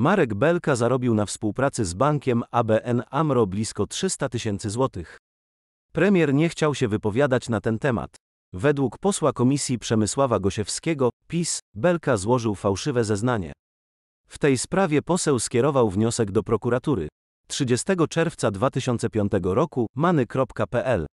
Marek Belka zarobił na współpracy z bankiem ABN AMRO blisko 300 tysięcy złotych. Premier nie chciał się wypowiadać na ten temat. Według posła komisji Przemysława Gosiewskiego, PiS, Belka złożył fałszywe zeznanie. W tej sprawie poseł skierował wniosek do prokuratury. 30 czerwca 2005 roku many.pl